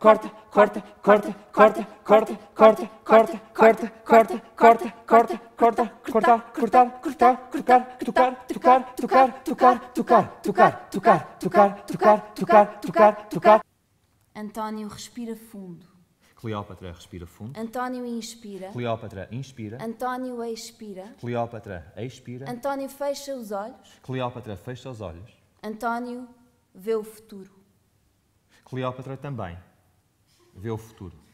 corta, corta, corta, corta, corta, corta, corta, corta, corta, corta, corta, corta, cortar, cortar, cortar, cortar, tocar, tocar, tocar, tocar, tocar, tocar, tocar, tocar, tocar, tocar, tocar, tocar. António respira fundo. Cleópatra respira fundo. António inspira. Cleópatra inspira. António expira. Cleópatra expira. António fecha os olhos. Cleópatra fecha os olhos. António vê o futuro. Cleópatra também vê o futuro.